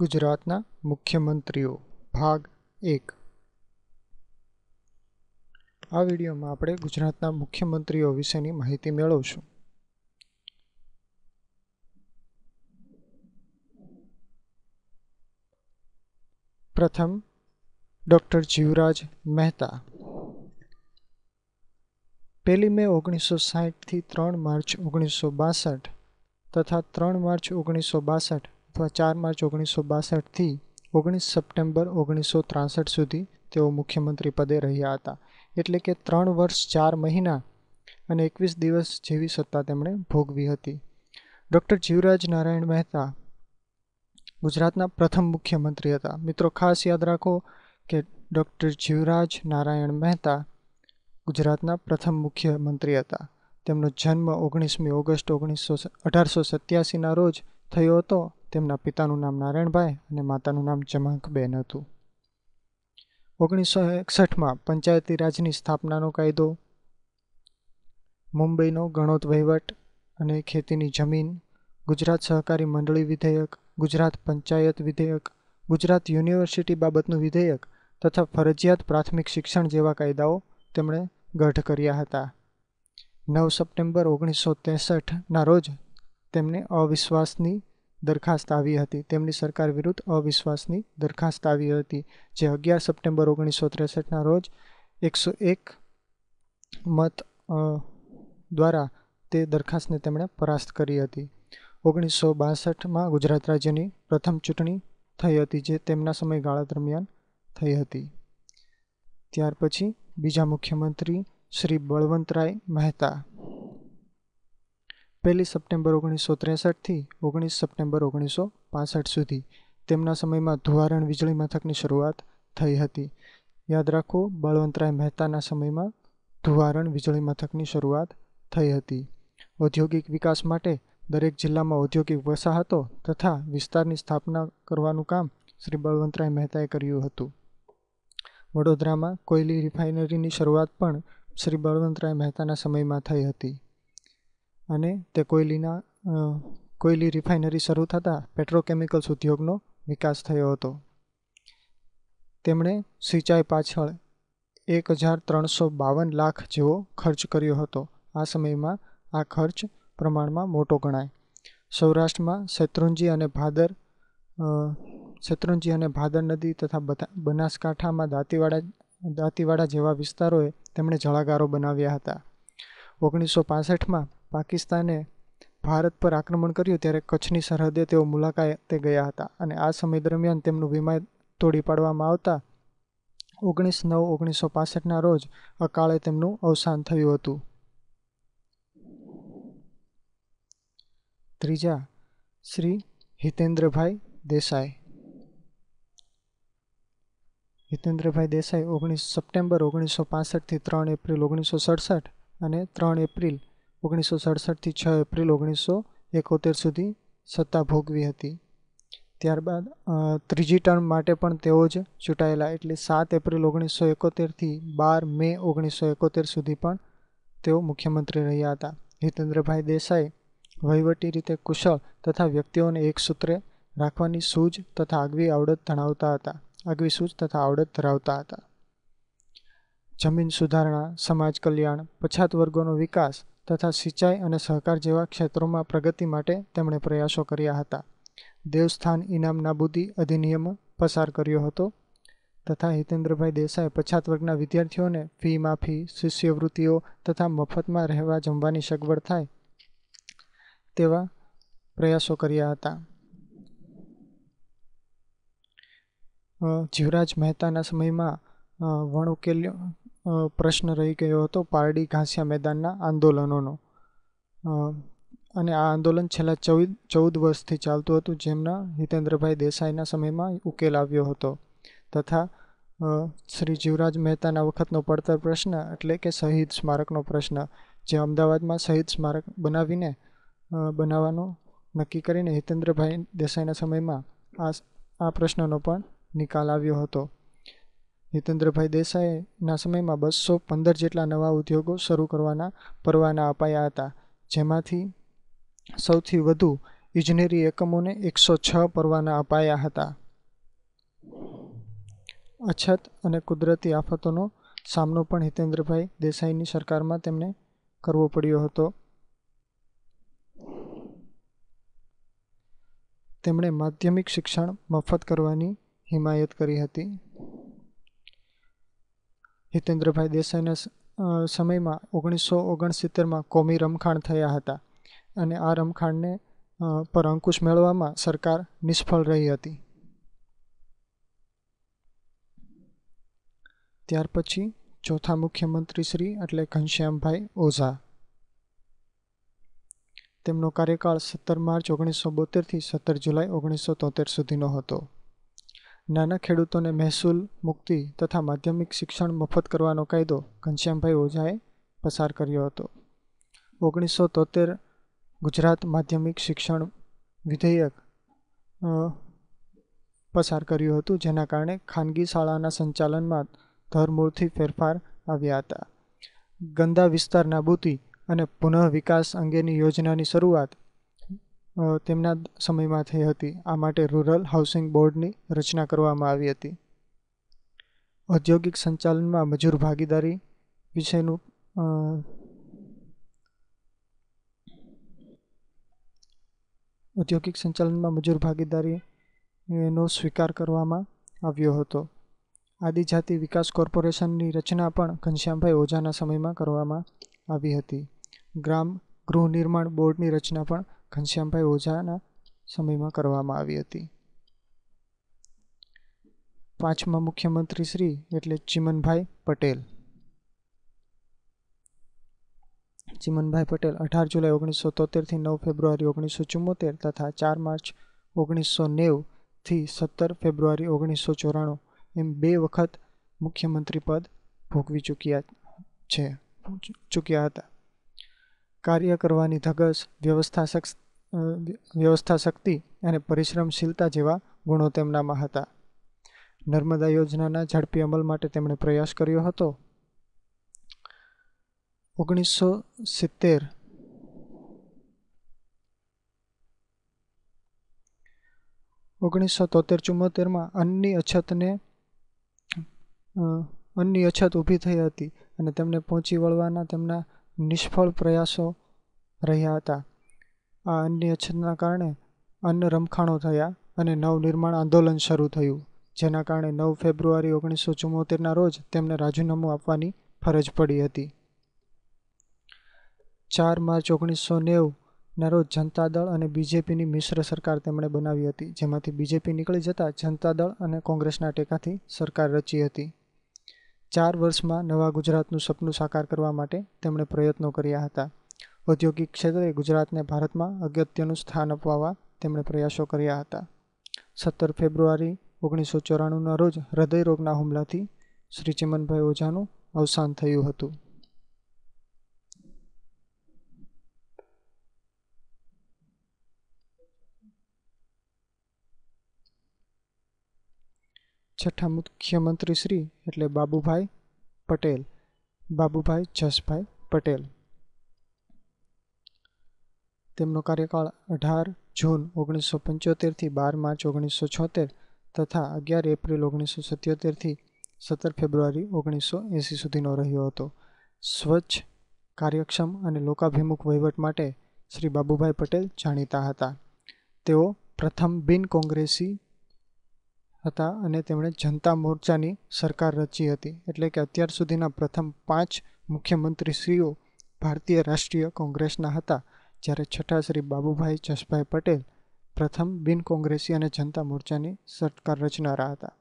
ગુજરાતના મુખ્યમંત્રીઓ ભાગ એક આ વિડીયોમાં આપણે ગુજરાતના મુખ્યમંત્રીઓ વિશેની માહિતી મેળવશું પ્રથમ ડૉક્ટર જીવરાજ મહેતા પહેલી મે ઓગણીસો સાહીઠથી ત્રણ માર્ચ ઓગણીસો બાસઠ તથા ત્રણ માર્ચ ઓગણીસો બાસઠ અથવા ચાર માર્ચ ઓગણીસો બાસઠથી ઓગણીસ સપ્ટેમ્બર ઓગણીસો ત્રાસઠ સુધી તેઓ મુખ્યમંત્રી પદે રહ્યા હતા એટલે કે ત્રણ વર્ષ ચાર મહિના અને એકવીસ દિવસ જેવી સત્તા તેમણે ભોગવી હતી ડૉક્ટર જીવરાજ નારાયણ મહેતા ગુજરાતના પ્રથમ મુખ્યમંત્રી હતા મિત્રો ખાસ યાદ રાખો કે ડૉક્ટર જીવરાજ નારાયણ મહેતા ગુજરાતના પ્રથમ મુખ્યમંત્રી હતા તેમનો જન્મ ઓગણીસમી ઓગસ્ટ ઓગણીસો અઢારસો સત્યાસીના રોજ થયો હતો તેમના પિતાનું નામ નારાયણભાઈ અને માતાનું નામ જમાકબેન હતું ઓગણીસો એકસઠમાં પંચાયતી રાજની સ્થાપનાનો કાયદો મુંબઈનો ગણોત વહીવટ અને ખેતીની જમીન ગુજરાત સહકારી મંડળી વિધેયક ગુજરાત પંચાયત વિધેયક ગુજરાત યુનિવર્સિટી બાબતનું વિધેયક તથા ફરજિયાત પ્રાથમિક શિક્ષણ જેવા કાયદાઓ તેમણે ગઢ કર્યા હતા નવ સપ્ટેમ્બર ઓગણીસો ત્રેસઠના રોજ તેમને અવિશ્વાસની દરખાસ્ત આવી હતી તેમની સરકાર વિરુદ્ધ અવિશ્વાસની દરખાસ્ત આવી હતી જે અગિયાર સપ્ટેમ્બર ઓગણીસો ત્રેસઠના રોજ એકસો એક મત દ્વારા તે દરખાસ્તને તેમણે પરાસ્ત કરી હતી ઓગણીસો બાસઠમાં ગુજરાત રાજ્યની પ્રથમ ચૂંટણી થઈ હતી જે તેમના સમયગાળા દરમિયાન થઈ હતી ત્યાર પછી બીજા મુખ્યમંત્રી શ્રી બળવંતરાય મહેતા પહેલી સપ્ટેમ્બર ઓગણીસો ત્રેસઠથી ઓગણીસ સપ્ટેમ્બર ઓગણીસો પાસઠ સુધી તેમના સમયમાં ધુવારણ વીજળી મથકની શરૂઆત થઈ હતી યાદ રાખો બળવંતરાય મહેતાના સમયમાં ધુવારણ વીજળી મથકની શરૂઆત થઈ હતી ઔદ્યોગિક વિકાસ માટે દરેક જિલ્લામાં ઔદ્યોગિક વસાહતો તથા વિસ્તારની સ્થાપના કરવાનું કામ શ્રી બળવંતરાય મહેતાએ કર્યું હતું વડોદરામાં કોયલી રિફાઇનરીની શરૂઆત પણ શ્રી બળવંતરાય મહેતાના સમયમાં થઈ હતી અને તે કોયલીના કોયલી રિફાઇનરી શરૂ થતાં પેટ્રોકેમિકલ્સ ઉદ્યોગનો વિકાસ થયો હતો તેમણે સિંચાઈ પાછળ એક હજાર ત્રણસો બાવન લાખ જેવો ખર્ચ કર્યો હતો આ સમયમાં આ ખર્ચ પ્રમાણમાં મોટો ગણાય સૌરાષ્ટ્રમાં શેત્રુંજી અને ભાદર શેત્રુંજી અને ભાદર નદી તથા બનાસકાંઠામાં દાંતીવાડા દાંતીવાડા જેવા વિસ્તારોએ તેમણે જળાગારો બનાવ્યા હતા ઓગણીસો પાસઠમાં પાકિસ્તાને ભારત પર આક્રમણ કર્યું ત્યારે કચ્છની સરહદે તેઓ મુલાકાતે ગયા હતા અને આ સમય દરમિયાન તેમનું વિમાન તોડી પાડવામાં આવતા ઓગણીસ નવ ઓગણીસો પાસઠના રોજ અકાળે તેમનું અવસાન થયું હતું ત્રીજા શ્રી હિતેન્દ્રભાઈ દેસાઈ હિતેન્દ્રભાઈ દેસાઈ ઓગણીસ સપ્ટેમ્બર ઓગણીસો પાસઠથી ત્રણ એપ્રિલ ઓગણીસો સડસઠ અને ત્રણ એપ્રિલ ઓગણીસો સડસઠથી છ એપ્રિલ ઓગણીસો એકોતેર સુધી સત્તા ભોગવી હતી ત્યારબાદ ત્રીજી ટર્મ માટે પણ તેઓ જ ચૂંટાયેલા એટલે સાત એપ્રિલ ઓગણીસો એકોતેરથી બાર મે ઓગણીસો એકોતેર સુધી પણ તેઓ મુખ્યમંત્રી રહ્યા હતા હિતેન્દ્રભાઈ દેસાઈ વહીવટી રીતે કુશળ તથા વ્યક્તિઓને એક સૂત્રે રાખવાની સૂઝ તથા આગવી આવડત ધરાવતા હતા આગવી સૂઝ તથા આવડત ધરાવતા હતા જમીન સુધારણા સમાજ કલ્યાણ પછાત વર્ગોનો વિકાસ તથા સિંચાઈ અને સહકાર જેવા ક્ષેત્રોમાં પ્રગતિ માટે તેમણે પ્રયાસો કર્યા હતા દેવસ્થાન ઇનામ નાબૂદી અધિનિયમ પસાર કર્યો હતો તથા હિતેન્દ્રભાઈ દેસાઈ પછાત વર્ગના વિદ્યાર્થીઓને ફી માફી શિષ્યવૃત્તિઓ તથા મફતમાં રહેવા જમવાની સગવડ થાય તેવા પ્રયાસો કર્યા હતા જીવરાજ મહેતાના સમયમાં વણ ઉકેલ્યો પ્રશ્ન રહી ગયો હતો પારડી ઘાસિયા મેદાનના આંદોલનોનો અને આ આંદોલન છેલ્લા ચૌદ ચૌદ વર્ષથી ચાલતું હતું જેમના હિતેન્દ્રભાઈ દેસાઈના સમયમાં ઉકેલ આવ્યો હતો તથા શ્રી જીવરાજ મહેતાના વખતનો પડતર પ્રશ્ન એટલે કે શહીદ સ્મારકનો પ્રશ્ન જે અમદાવાદમાં શહીદ સ્મારક બનાવીને બનાવવાનું નક્કી કરીને હિતેન્દ્રભાઈ દેસાઈના સમયમાં આ આ પ્રશ્નનો પણ નિકાલ આવ્યો હતો જીતેન્દ્રભાઈ દેસાઈના સમયમાં બસો પંદર જેટલા નવા ઉદ્યોગો શરૂ કરવાના પરવાના અપાયા હતા જેમાંથી સૌથી વધુ ઇજનેરી એકમોને એકસો છ પરવાના અપાયા હતા અછત અને કુદરતી આફતોનો સામનો પણ હિતેન્દ્રભાઈ દેસાઈની સરકારમાં તેમને કરવો પડ્યો હતો તેમણે માધ્યમિક શિક્ષણ મફત કરવાની હિમાયત કરી હતી હિતેન્દ્રભાઈ દેસાઈના સમયમાં ઓગણીસો ઓગણસિત્તેરમાં કોમી રમખાણ થયા હતા અને આ રમખાણને પર અંકુશ મેળવવામાં સરકાર નિષ્ફળ રહી હતી ત્યાર પછી ચોથા મુખ્યમંત્રી શ્રી એટલે ઘનશ્યામભાઈ ઓઝા તેમનો કાર્યકાળ સત્તર માર્ચ ઓગણીસો બોતેરથી સત્તર જુલાઈ ઓગણીસો તોતેર સુધીનો હતો નાના ખેડૂતોને મહેસૂલ મુક્તિ તથા માધ્યમિક શિક્ષણ મફત કરવાનો કાયદો ઘનશ્યામભાઈ ઓઝાએ પસાર કર્યો હતો ઓગણીસો તોતેર ગુજરાત માધ્યમિક શિક્ષણ વિધેયક પસાર કર્યું હતું જેના કારણે ખાનગી શાળાના સંચાલનમાં ધરમૂળથી ફેરફાર આવ્યા હતા ગંદા વિસ્તાર નાબૂદી અને પુનઃ વિકાસ અંગેની યોજનાની શરૂઆત તેમના સમયમાં થઈ હતી આ માટે રૂરલ હાઉસિંગ બોર્ડની રચના કરવામાં આવી હતી ઔદ્યોગિક સંચાલનમાં મજૂર ભાગીદારી વિશેનું ઔદ્યોગિક સંચાલનમાં મજૂર ભાગીદારી નો સ્વીકાર કરવામાં આવ્યો હતો આદિજાતિ વિકાસ કોર્પોરેશનની રચના પણ ઘનશ્યામભાઈ ઓઝાના સમયમાં કરવામાં આવી હતી ગ્રામ ગૃહ નિર્માણ બોર્ડની રચના પણ ઘનશ્યામભાઈ ઓઝાના સમયમાં કરવામાં આવી હતી પાંચમા મુખ્યમંત્રી શ્રી એટલે ચિમનભાઈ પટેલ ચિમનભાઈ પટેલ અઢાર જુલાઈ ઓગણીસો તોતેરથી નવ ફેબ્રુઆરી ઓગણીસો ચુમ્મોતેર તથા ચાર માર્ચ ઓગણીસો નેવથી સત્તર ફેબ્રુઆરી ઓગણીસો ચોરાણું એમ બે વખત મુખ્યમંત્રી પદ ભોગવી ચૂક્યા છે ચૂક્યા હતા કાર્ય કરવાની ધગસ વ્યવસ્થા વ્યવસ્થા શક્તિ અને પરિશ્રમશીલતા જેવા ગુણો તેમનામાં હતા નર્મદા યોજનાના ઝડપી અમલ માટે તેમણે પ્રયાસ કર્યો હતો ઓગણીસો સિત્તેર ઓગણીસો તોતેર ચુમ્મોતેરમાં અન્નની અછતને અન્નની અછત ઊભી થઈ હતી અને તેમને પહોંચી વળવાના તેમના નિષ્ફળ પ્રયાસો રહ્યા હતા આ અન્ય અછતના કારણે અન્ન રમખાણો થયા અને નવનિર્માણ આંદોલન શરૂ થયું જેના કારણે નવ ફેબ્રુઆરી ઓગણીસો ચુમ્મોતેરના રોજ તેમને રાજીનામું આપવાની ફરજ પડી હતી ચાર માર્ચ ઓગણીસો નેવુંના રોજ જનતા દળ અને બીજેપીની મિશ્ર સરકાર તેમણે બનાવી હતી જેમાંથી બીજેપી નીકળી જતાં જનતા દળ અને કોંગ્રેસના ટેકાથી સરકાર રચી હતી ચાર વર્ષમાં નવા ગુજરાતનું સપનું સાકાર કરવા માટે તેમણે પ્રયત્નો કર્યા હતા ઔદ્યોગિક ક્ષેત્રે ગુજરાતને ભારતમાં અગત્યનું સ્થાન અપાવવા તેમણે પ્રયાસો કર્યા હતા સત્તર ફેબ્રુઆરી ઓગણીસો ચોરાણુંના રોજ હૃદયરોગના હુમલાથી શ્રી ચિમનભાઈ ઓઝાનું અવસાન થયું હતું છઠ્ઠા મુખ્યમંત્રી શ્રી એટલે બાબુભાઈ પટેલ બાબુભાઈ જસભાઈ પટેલ તેમનો કાર્યકાળ અઢાર જૂન ઓગણીસો પંચોતેરથી બાર માર્ચ ઓગણીસો છોતેર તથા અગિયાર એપ્રિલ ઓગણીસો સિત્યોતેરથી સત્તર ફેબ્રુઆરી ઓગણીસો એંસી સુધીનો રહ્યો હતો સ્વચ્છ કાર્યક્ષમ અને લોકાભિમુખ વહીવટ માટે શ્રી બાબુભાઈ પટેલ જાણીતા હતા તેઓ પ્રથમ બિન કોંગ્રેસી હતા અને તેમણે જનતા મોરચાની સરકાર રચી હતી એટલે કે અત્યાર સુધીના પ્રથમ પાંચ મુખ્યમંત્રીશ્રીઓ ભારતીય રાષ્ટ્રીય કોંગ્રેસના હતા જ્યારે છઠ્ઠા શ્રી બાબુભાઈ જસભાઈ પટેલ પ્રથમ બિન કોંગ્રેસી અને જનતા મોરચાની સરકાર રચનારા હતા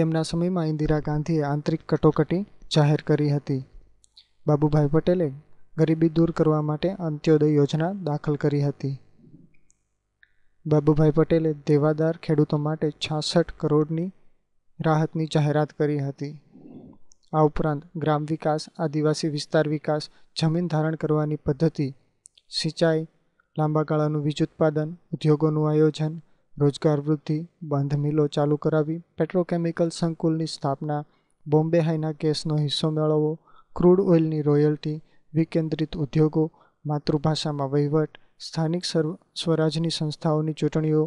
તેમના સમયમાં ઇન્દિરા ગાંધીએ આંતરિક કટોકટી જાહેર કરી હતી બાબુભાઈ પટેલે ગરીબી દૂર કરવા માટે અંત્યોદય યોજના દાખલ કરી હતી બાબુભાઈ પટેલે દેવાદાર ખેડૂતો માટે છાસઠ કરોડની રાહતની જાહેરાત કરી હતી આ ઉપરાંત ગ્રામ વિકાસ આદિવાસી વિસ્તાર વિકાસ જમીન ધારણ કરવાની પદ્ધતિ સિંચાઈ લાંબા ગાળાનું વીજ ઉત્પાદન ઉદ્યોગોનું આયોજન રોજગાર વૃદ્ધિ બંધ મિલો ચાલુ કરાવી પેટ્રોકેમિકલ સંકુલની સ્થાપના બોમ્બે હાઈના કેસનો હિસ્સો મેળવવો ક્રૂડ ઓઇલની રોયલ્ટી વિકેન્દ્રિત ઉદ્યોગો માતૃભાષામાં વહીવટ સ્થાનિક સ્વરાજની સંસ્થાઓની ચૂંટણીઓ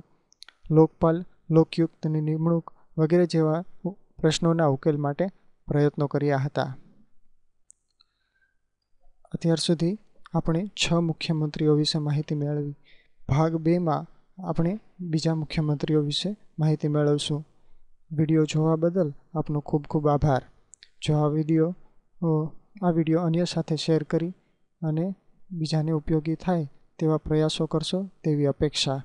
લોકપાલ લોકયુક્તની નિમણૂક વગેરે જેવા પ્રશ્નોના ઉકેલ માટે પ્રયત્નો કર્યા હતા અત્યાર સુધી આપણે છ મુખ્યમંત્રીઓ વિશે માહિતી મેળવી ભાગ બેમાં આપણે બીજા મુખ્યમંત્રીઓ વિશે માહિતી મેળવશું વિડીયો જોવા બદલ આપનો ખૂબ ખૂબ આભાર જો આ વિડીયો આ વિડીયો અન્ય સાથે શેર કરી અને બીજાને ઉપયોગી થાય તેવા પ્રયાસો કરશો તેવી અપેક્ષા